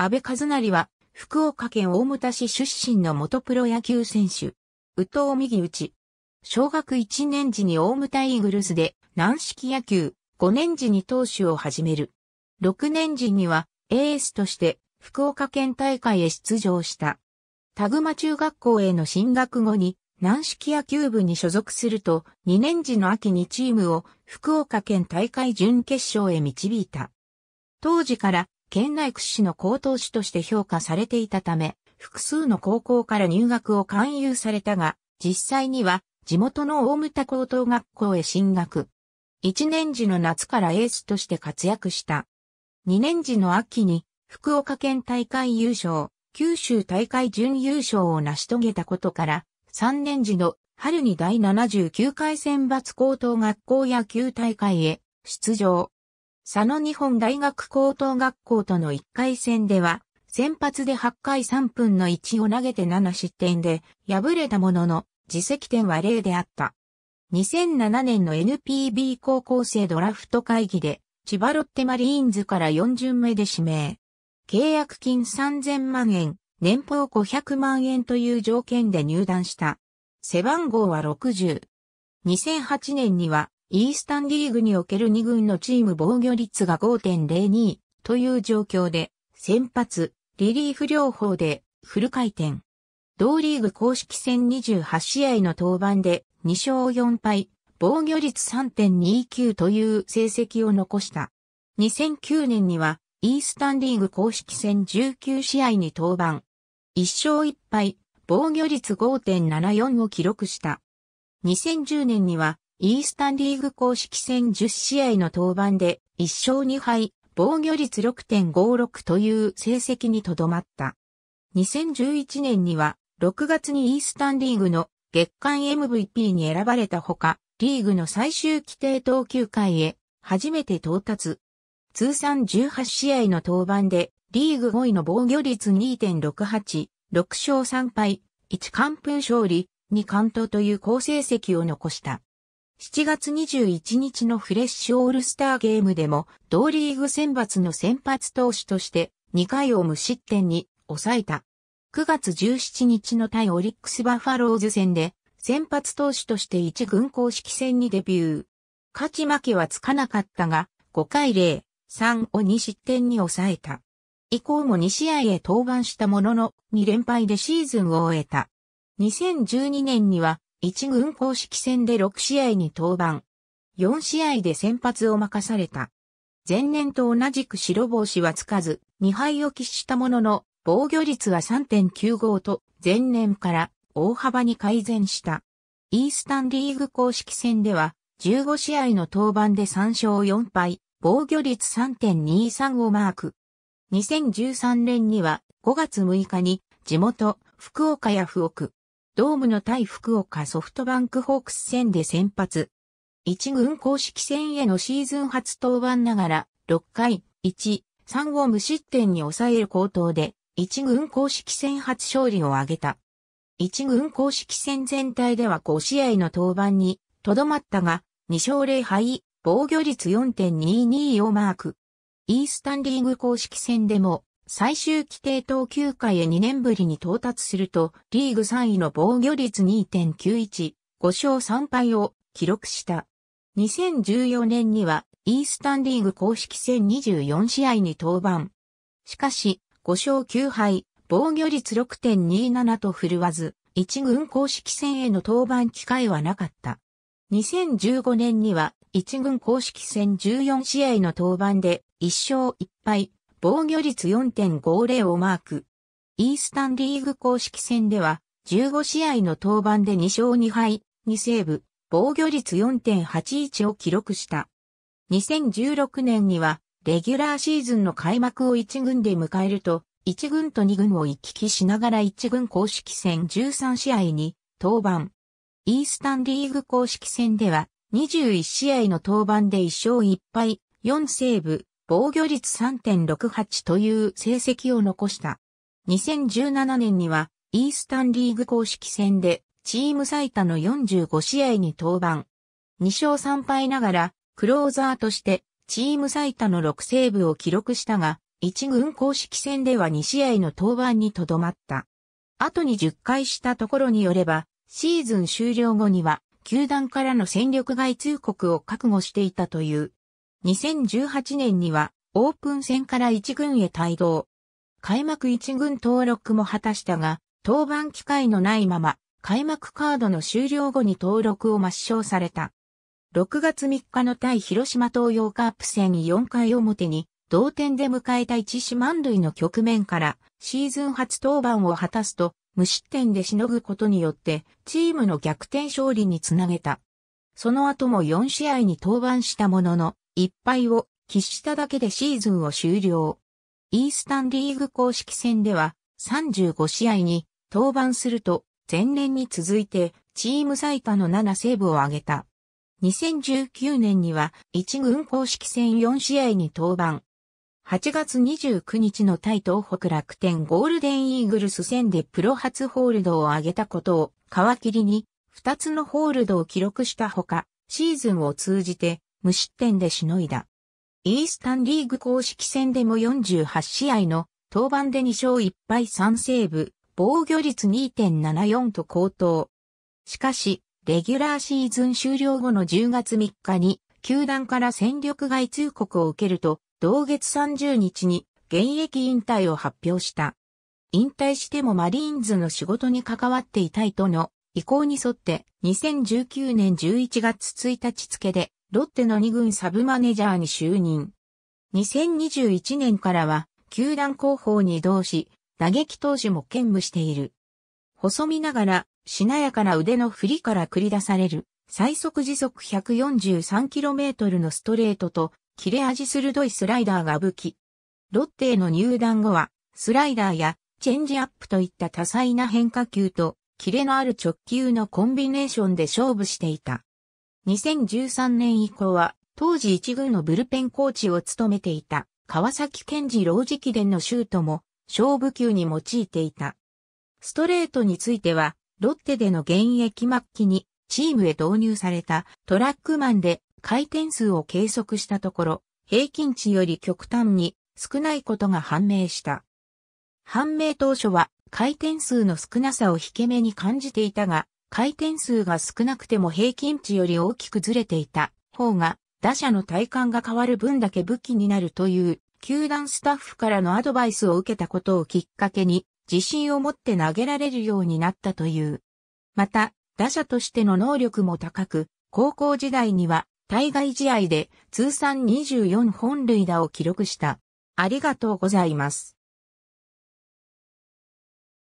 安倍和成は、福岡県大牟田市出身の元プロ野球選手。宇藤右内。小学1年時に大牟田イーグルスで軟式野球、5年時に投手を始める。6年時にはエースとして福岡県大会へ出場した。田熊中学校への進学後に軟式野球部に所属すると2年時の秋にチームを福岡県大会準決勝へ導いた。当時から県内屈指の高等種として評価されていたため、複数の高校から入学を勧誘されたが、実際には地元の大牟田高等学校へ進学。一年時の夏からエースとして活躍した。二年時の秋に福岡県大会優勝、九州大会準優勝を成し遂げたことから、三年時の春に第79回選抜高等学校野球大会へ出場。佐野日本大学高等学校との1回戦では、先発で8回3分の1を投げて7失点で、敗れたものの、自責点は0であった。2007年の NPB 高校生ドラフト会議で、千葉ロッテマリーンズから4巡目で指名。契約金3000万円、年俸500万円という条件で入団した。背番号は60。2008年にはイースタンリーグにおける2軍のチーム防御率が5.02という状況で、先発、リリーフ両方でフル回転。同リーグ公式戦28試合の登板で2勝4敗、防御率3.29という成績を残した。2009年には、イースタンリーグ公式戦19試合に登板。1勝1敗、防御率5.74を記録した。2010年には、イースタンリーグ公式戦10試合の登板で1勝2敗、防御率6.56という成績にとどまった。2011年には6月にイースタンリーグの月間 MVP に選ばれたほか、リーグの最終規定投球回へ初めて到達。通算18試合の登板で、リーグ5位の防御率2.68、6勝3敗、1完封勝利、2完投という好成績を残した。7月21日のフレッシュオールスターゲームでも、同リーグ選抜の先発投手として2回を無失点に抑えた。9月17日の対オリックスバファローズ戦で、先発投手として1軍公式戦にデビュー。勝ち負けはつかなかったが、5回0、3を2失点に抑えた。以降も2試合へ登板したものの、2連敗でシーズンを終えた。2012年には、1軍公式戦で6試合に登板。4試合で先発を任された。前年と同じく白星はつかず、2敗を喫したものの、防御率は3.95と、前年から大幅に改善した。イースタンリーグ公式戦では、15試合の登板で3勝4敗、防御率3.23をマーク。2013年には5月6日に地元福岡や福岡。ドームの対福岡ソフトバンクホークス戦で先発。一軍公式戦へのシーズン初登板ながら、6回、1、3を無失点に抑える高投で、一軍公式戦初勝利を挙げた。一軍公式戦全体では5試合の登板に、とどまったが、2勝0敗、防御率4.22をマーク。イースタンリーグ公式戦でも最終規定投球回へ2年ぶりに到達すると、リーグ3位の防御率2.91、5勝3敗を記録した。2014年には、イースタンリーグ公式戦24試合に登板。しかし、5勝9敗、防御率6.27と振るわず、1軍公式戦への登板機会はなかった。2015年には、1軍公式戦14試合の登板で、1勝1敗、防御率4.50をマーク。イースタンリーグ公式戦では、15試合の登板で2勝2敗、2セーブ、防御率4.81を記録した。2016年には、レギュラーシーズンの開幕を1軍で迎えると、1軍と2軍を行き来しながら1軍公式戦13試合に登板。イースタンリーグ公式戦では21試合の登板で1勝1敗、4セーブ、防御率3.68という成績を残した。2017年には、イースタンリーグ公式戦で、チーム最多の45試合に登板。2勝3敗ながら、クローザーとして、チーム最多の6セーブを記録したが、1軍公式戦では2試合の登板にとどまった。後に10回したところによれば、シーズン終了後には、球団からの戦力外通告を覚悟していたという。2018年にはオープン戦から一軍へ帯同。開幕一軍登録も果たしたが、登板機会のないまま、開幕カードの終了後に登録を抹消された。6月3日の対広島東洋カープ戦4回表に、同点で迎えた一四満塁の局面から、シーズン初登板を果たすと、無失点でしのぐことによって、チームの逆転勝利につなげた。その後も4試合に登板したものの、1敗を喫しただけでシーズンを終了。イースタンリーグ公式戦では35試合に登板すると前年に続いてチーム最多の7セーブを挙げた。2019年には1軍公式戦4試合に登板。8月29日の対東北楽天ゴールデンイーグルス戦でプロ初ホールドを挙げたことを皮切りに2つのホールドを記録したほか、シーズンを通じて無失点でしのいだ。イースタンリーグ公式戦でも48試合の登板で2勝1敗3セーブ、防御率2.74と高騰。しかし、レギュラーシーズン終了後の10月3日に、球団から戦力外通告を受けると、同月30日に現役引退を発表した。引退してもマリーンズの仕事に関わっていたいとの意向に沿って2019年11月1日付でロッテの2軍サブマネジャーに就任。2021年からは、球団広報に移動し、打撃投手も兼務している。細身ながら、しなやかな腕の振りから繰り出される、最速時速 143km のストレートと、切れ味鋭いスライダーが武器。ロッテへの入団後は、スライダーやチェンジアップといった多彩な変化球と、キレのある直球のコンビネーションで勝負していた。2013年以降は、当時一軍のブルペンコーチを務めていた、川崎健二老直伝のシュートも、勝負球に用いていた。ストレートについては、ロッテでの現役末期に、チームへ導入されたトラックマンで回転数を計測したところ、平均値より極端に少ないことが判明した。判明当初は回転数の少なさを引け目に感じていたが、回転数が少なくても平均値より大きくずれていた方が、打者の体感が変わる分だけ武器になるという、球団スタッフからのアドバイスを受けたことをきっかけに、自信を持って投げられるようになったという。また、打者としての能力も高く、高校時代には、対外試合で通算24本塁打を記録した。ありがとうございます。